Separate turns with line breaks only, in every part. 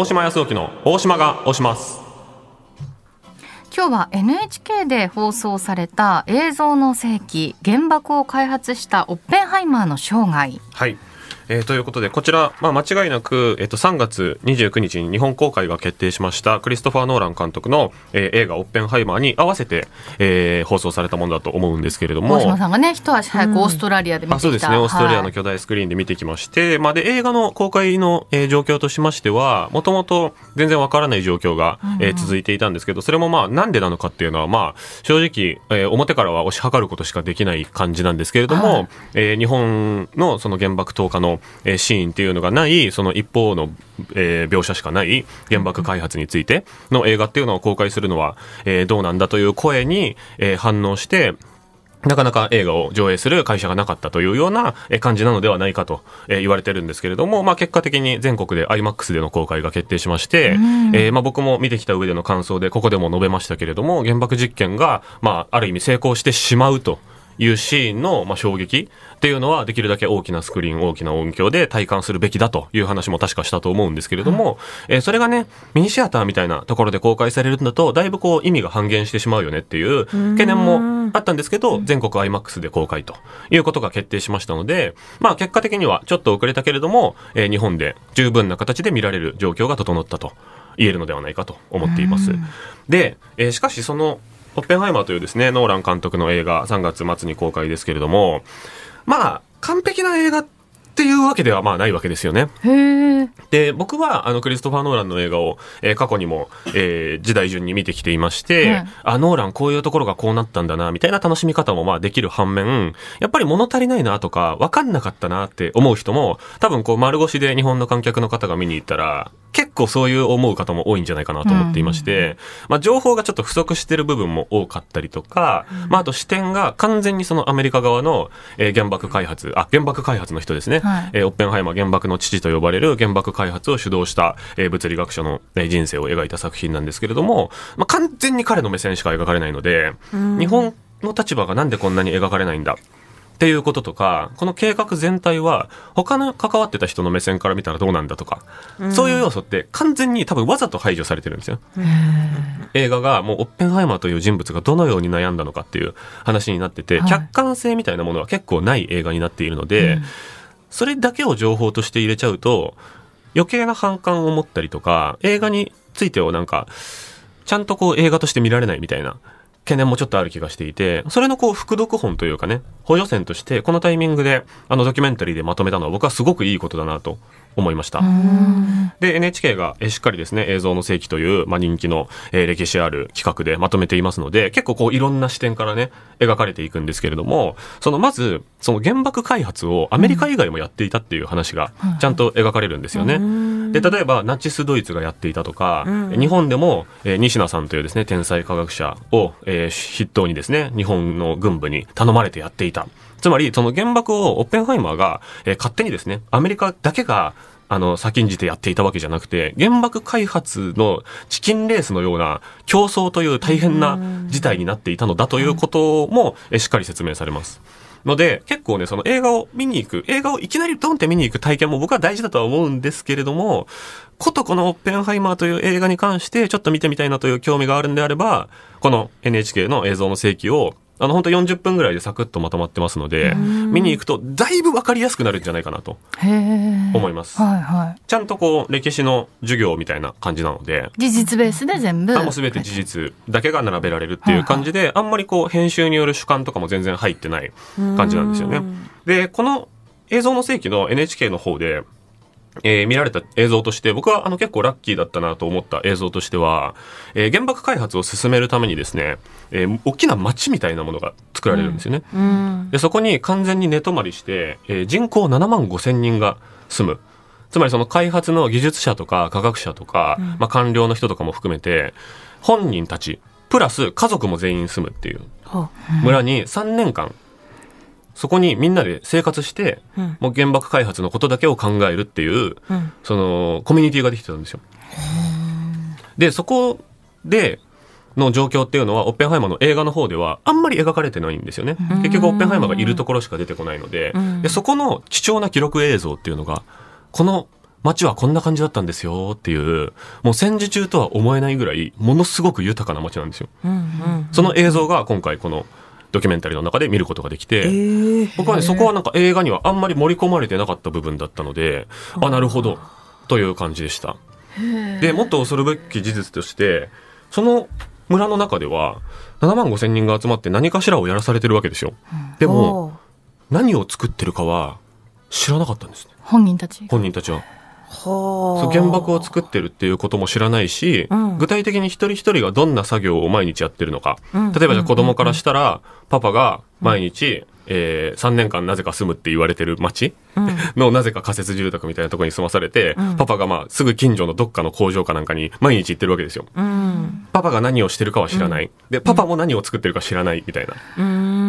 大島康之の大島が押します今日は NHK で放送された映像の世紀原爆を開発したオッペンハイマーの生涯、はい、えー、ということで、こちら、まあ、間違いなく、えっ、ー、と、3月29日に日本公開が決定しました、クリストファー・ノーラン監督の、えー、映画、オッペンハイマーに合わせて、えー、放送されたものだと思うんですけれども。大島さんがね、一足早くオーストラリアで見てきた、そうですね、オーストラリアの巨大スクリーンで見てきまして、はい、まあ、で、映画の公開の、えー、状況としましては、もともと全然わからない状況が、えー、続いていたんですけど、それもまあ、なんでなのかっていうのは、まあ、正直、えー、表からは推し量ることしかできない感じなんですけれども、はい、えー、日本のその原爆投下のえー、シーンっていうのがないその一方の、えー、描写しかない原爆開発についての映画っていうのを公開するのは、えー、どうなんだという声に、えー、反応してなかなか映画を上映する会社がなかったというような感じなのではないかと言われてるんですけれども、まあ、結果的に全国で IMAX での公開が決定しまして、えー、まあ僕も見てきた上での感想でここでも述べましたけれども原爆実験がまあある意味成功してしまうというシーンの、まあ、衝撃っていうのはできるだけ大きなスクリーン大きな音響で体感するべきだという話も確かしたと思うんですけれども、はい、えー、それがねミニシアターみたいなところで公開されるんだとだいぶこう意味が半減してしまうよねっていう懸念もあったんですけど全国 IMAX で公開ということが決定しましたので、まあ、結果的にはちょっと遅れたけれども、えー、日本で十分な形で見られる状況が整ったと言えるのではないかと思っています。で、えー、しかしそのッペンハイマーというですね、ノーラン監督の映画、3月末に公開ですけれども、まあ、完璧な映画っていうわけではまあないわけですよね。で、僕はあのクリストファー・ノーランの映画を、えー、過去にも、えー、時代順に見てきていまして、うん、あ、ノーランこういうところがこうなったんだな、みたいな楽しみ方もまあできる反面、やっぱり物足りないなとか、わかんなかったなって思う人も、多分こう丸腰で日本の観客の方が見に行ったら、結構そういう思う方も多いんじゃないかなと思っていまして、まあ、情報がちょっと不足してる部分も多かったりとか、まあ、あと視点が完全にそのアメリカ側の、原爆開発あ原爆開発の人ですね、オッペンハイマー原爆の父と呼ばれる原爆開発を主導した、物理学者の、人生を描いた作品なんですけれども、まあ、完全に彼の目線しか描かれないので、日本の立場がなんでこんなに描かれないんだっていうこととか、この計画全体は、他の関わってた人の目線から見たらどうなんだとか、うん、そういう要素って完全に多分わざと排除されてるんですよ。映画がもうオッペンハイマーという人物がどのように悩んだのかっていう話になってて、客観性みたいなものは結構ない映画になっているので、それだけを情報として入れちゃうと、余計な反感を持ったりとか、映画についてをなんか、ちゃんとこう映画として見られないみたいな懸念もちょっとある気がしていて、それのこう、副読本というかね、補助線として、このタイミングで、あのドキュメンタリーでまとめたのは、僕はすごくいいことだなと思いました。で、NHK がしっかりですね、映像の世紀という、まあ、人気の、えー、歴史ある企画でまとめていますので、結構こう、いろんな視点からね、描かれていくんですけれども、その、まず、その原爆開発をアメリカ以外もやっていたっていう話が、ちゃんと描かれるんですよね。で例えばナチスドイツがやっていたとか、うん、日本でも、えー、西名さんというですね天才科学者を、えー、筆頭にですね日本の軍部に頼まれてやっていたつまりその原爆をオッペンハイマーが、えー、勝手にですねアメリカだけがあの、先んじてやっていたわけじゃなくて、原爆開発のチキンレースのような競争という大変な事態になっていたのだということも、しっかり説明されます。ので、結構ね、その映画を見に行く、映画をいきなりドンって見に行く体験も僕は大事だとは思うんですけれども、ことこのオッペンハイマーという映画に関してちょっと見てみたいなという興味があるんであれば、この NHK の映像の請求をあの、本当40分ぐらいでサクッとまとまってますので、見に行くと、だいぶ分かりやすくなるんじゃないかなと思います。はいはい、ちゃんとこう、歴史の授業みたいな感じなので。事実ベースで全部。あもう全て事実だけが並べられるっていう感じで、はいはい、あんまりこう、編集による主観とかも全然入ってない感じなんですよね。で、この映像の世紀の NHK の方で、えー、見られた映像として、僕はあの結構ラッキーだったなと思った映像としては、えー、原爆開発を進めるためにですね、えー、大きな町みたいなものが作られるんですよね。うんうん、でそこに完全に寝泊まりして、えー、人口7万5千人が住む。つまりその開発の技術者とか科学者とか、うん、まあ、官僚の人とかも含めて、本人たち、プラス家族も全員住むっていう村に3年間そこにみんなで生活して、うん、もう原爆開発のことだけを考えるっていう、うん、そのコミュニティができてたんですよ。でそこでの状況っていうのはオッペンハイマーの映画の方ではあんまり描かれてないんですよね結局オッペンハイマーがいるところしか出てこないのででそこの貴重な記録映像っていうのがこの街はこんな感じだったんですよっていう、もう戦時中とは思えないぐらい、ものすごく豊かな街なんですよ。その映像が今回このドキュメンタリーの中で見ることができて、僕はね、そこはなんか映画にはあんまり盛り込まれてなかった部分だったので、あ、なるほど、という感じでした。で、もっと恐るべき事実として、その村の中では、7万5千人が集まって何かしらをやらされてるわけですよ。でも、何を作ってるかは知らなかったんですね。本人たち。本人たちは。そう原爆を作ってるっていうことも知らないし、うん、具体的に一人一人がどんな作業を毎日やってるのか、うん、例えばじゃあ子供からしたら、パパが毎日、えー、3年間なぜか住むって言われてる町 のなぜか仮設住宅みたいなところに住まされて、うん、パパがまあすぐ近所のどっかの工場かなんかに毎日行ってるわけですよ。うん、パパが何をしてるかは知らない。で、パパも何を作ってるか知らないみたいな。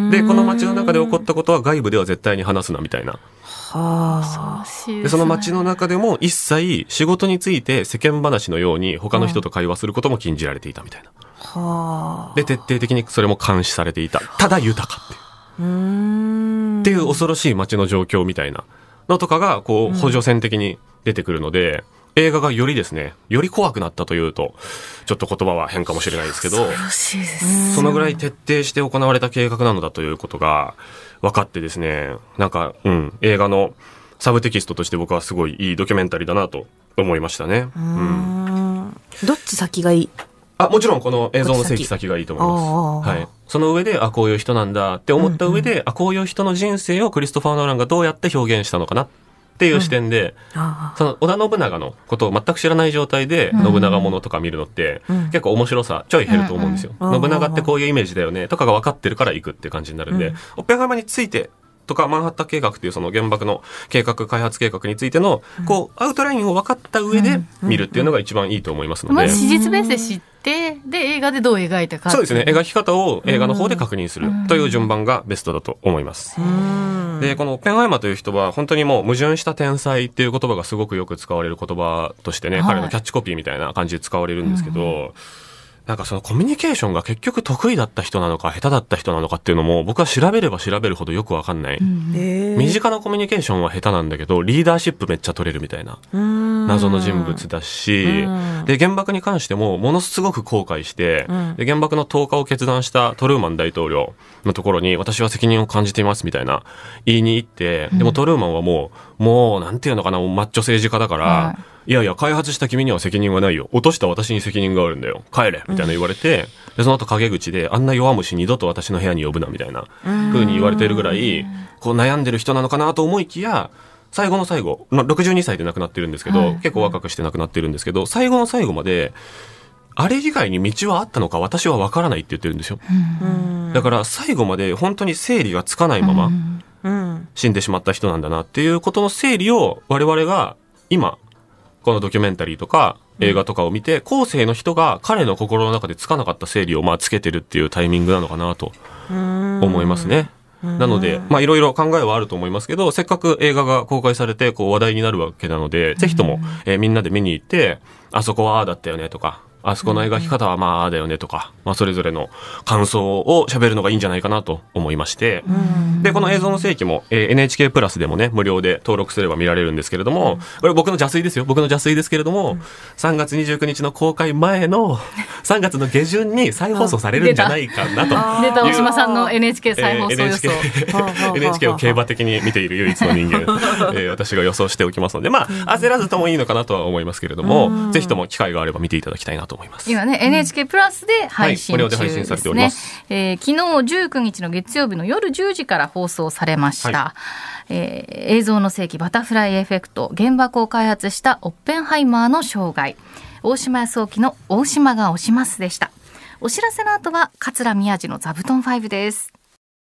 で、この街の中で起こったことは外部では絶対に話すなみたいな。はあ。で、その街の中でも一切仕事について世間話のように他の人と会話することも禁じられていたみたいな。はあ。で、徹底的にそれも監視されていた。ただ豊かっていう。っていう恐ろしい街の状況みたいなのとかが、こう、補助線的に出てくるので、うん映画がよりですね、より怖くなったというと、ちょっと言葉は変かもしれないですけど、そのぐらい徹底して行われた計画なのだということが分かってですね、なんか、うん、映画のサブテキストとして僕はすごいいいドキュメンタリーだなと思いましたね。うん、どっち先がいいあ、もちろんこの映像の正規先がいいと思います。はい。その上で、あ、こういう人なんだって思った上で、うんうん、あ、こういう人の人生をクリストファー・ノーランがどうやって表現したのかなっていう視点で、その織田信長のことを全く知らない状態で信長ものとか見るのって、結構面白さちょい減ると思うんですよ、信長ってこういうイメージだよねとかが分かってるから行くって感じになるんで、オッペンハイマーについてとかマンハッタン計画っていうその原爆の計画開発計画についてのこうアウトラインを分かった上で見るっていうのが一番いいと思いますので、史実ベースで知ってで映画でどう描いたかそうですね描き方を映画の方で確認するという順番がベストだと思います。でこのオペンハイマーという人は本当にもう矛盾した天才っていう言葉がすごくよく使われる言葉としてね、はい、彼のキャッチコピーみたいな感じで使われるんですけど。うんなんかそのコミュニケーションが結局得意だった人なのか下手だった人なのかっていうのも僕は調べれば調べるほどよくわかんない、身近なコミュニケーションは下手なんだけどリーダーシップめっちゃ取れるみたいな謎の人物だしで原爆に関してもものすごく後悔して、で原爆の投下を決断したトルーマン大統領のところに私は責任を感じていますみたいな言いに行ってでもトルーマンはもうもう、なんていうのかな、マッチョ政治家だから、はい、いやいや、開発した君には責任はないよ。落とした私に責任があるんだよ。帰れみたいな言われて、うん、で、その後陰口で、あんな弱虫二度と私の部屋に呼ぶな、みたいな、ふうに言われてるぐらい、こう悩んでる人なのかなと思いきや、最後の最後、まあ、62歳で亡くなってるんですけど、はい、結構若くして亡くなってるんですけど、最後の最後まで、あれ以外に道はあったのか私は分からないって言ってるんですよ。だから最後まで本当に整理がつかないまま、死んでしまった人なんだなっていうことの整理を我々が今このドキュメンタリーとか映画とかを見て、後世の人が彼の心の中でつかなかった整理をまあつけてるっていうタイミングなのかなと思いますね。なので、まあいろいろ考えはあると思いますけど、せっかく映画が公開されてこう話題になるわけなので、ぜひとも、えみんなで見に行って、あそこはああだったよねとか、あそこの描き方はまあだよねとか、まあ、それぞれの感想を喋るのがいいんじゃないかなと思いまして、で、この映像の世紀も、えー、NHK プラスでもね、無料で登録すれば見られるんですけれども、これ僕の邪推ですよ。僕の邪推ですけれども、3月29日の公開前の3月の下旬に再放送されるんじゃないかなと出大島さんの NHK 再放送予想、NHK, を競馬的に見ている唯一の人間、えー、私が予想しておきますのでまあ焦らずともいいのかなとは思いますけれどもぜひとも機会があれば見ていただきたいなと思います今ね NHK プラスで配信中ですね、はい、えー、昨日19日の月曜日の夜10時から放送されました、はい、えー、映像の世紀バタフライエフェクト原爆を開発したオッペンハイマーの生涯大島康沖の大島が押しますでした。お知らせの後は、桂宮治の座布団5です。